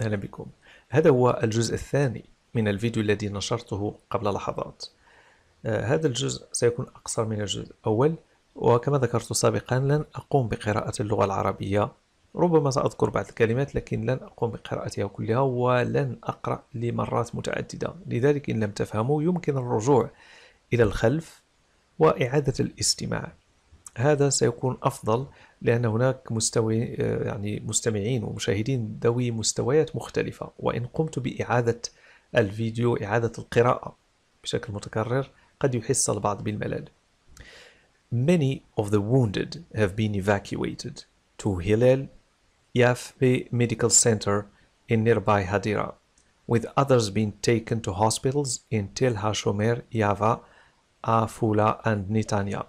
أهلا بكم هذا هو الجزء الثاني من الفيديو الذي نشرته قبل لحظات آه، هذا الجزء سيكون أقصر من الجزء الأول وكما ذكرت سابقا لن أقوم بقراءة اللغة العربية ربما سأذكر بعض الكلمات لكن لن أقوم بقراءتها كلها ولن أقرأ لمرات متعددة لذلك إن لم تفهموا يمكن الرجوع إلى الخلف وإعادة الاستماع هذا سيكون أفضل لأن هناك مستوي يعني مستمعين ومشاهدين ذوي مستويات مختلفة وإن قمت بإعادة الفيديو إعادة القراءة بشكل متكرر قد يحس البعض بالملل. Many of the wounded have been evacuated to Hillel Yafi Medical Center in nearby Hadira, with others being taken to hospitals in Tel HaShomer, Yava, Afula, and Netanya.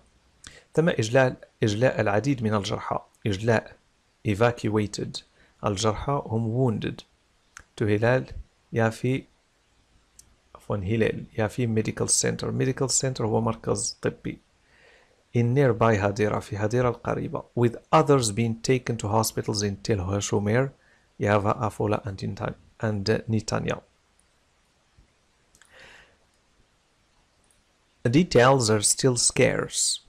تم إجلاء إجلاء العديد من الجرحى إجلاء evacuated الجرحى هم wounded to هلال يافي عفوا هلال يافي medical center medical center هو مركز طبي in nearby هديرة في هديرة القريبة with others being taken to hospitals in Tel Hashomer, Yava, Afola and Netanya. The details are still scarce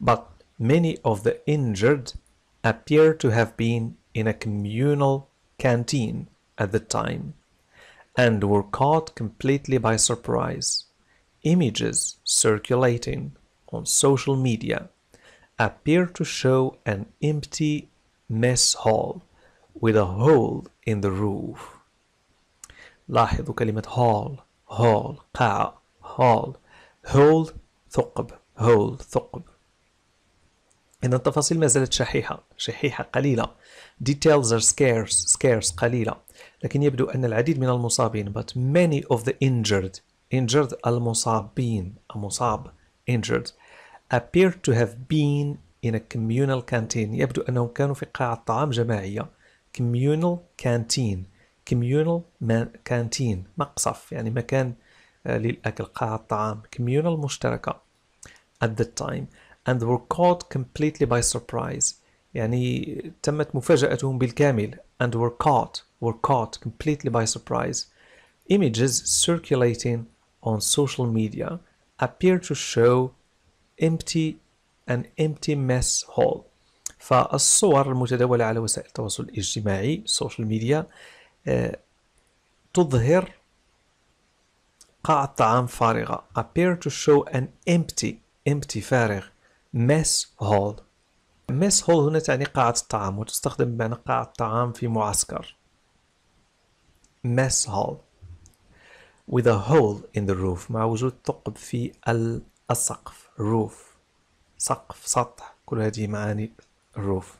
but many of the injured appear to have been in a communal canteen at the time and were caught completely by surprise. Images circulating on social media appear to show an empty mess hall with a hole in the roof. لاحظوا كلمة hall, hall, قاع, hall, hole, ثقب, hole, ثقب. إذا التفاصيل ما زالت شحيحة شحيحة قليلة details are scarce scarce قليلة لكن يبدو أن العديد من المصابين but many of the injured injured المصابين المصاب injured appear to have been in a communal canteen يبدو أنهم كانوا في قاعة طعام جماعية communal canteen communal canteen مقصف يعني مكان آه، للأكل قاعة طعام communal مشتركة at the time and were caught completely by surprise يعني تمت مفاجأتهم بالكامل and were caught were caught completely by surprise images circulating on social media appear to show empty an empty mess hall فالصور المتداولة على وسائل التواصل الاجتماعي social media تظهر قاعة طعام فارغة appear to show an empty empty فارغ ميس هول ميس هول هنا تعني قاعة الطعام وتستخدم بمعنى قاعة الطعام في معسكر ميس hall with a hole in the roof مع وجود ثقب في السقف roof سقف سطح كل هذه معاني الروف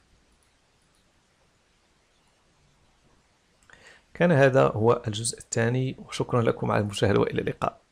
كان هذا هو الجزء الثاني وشكرا لكم على المشاهدة وإلى اللقاء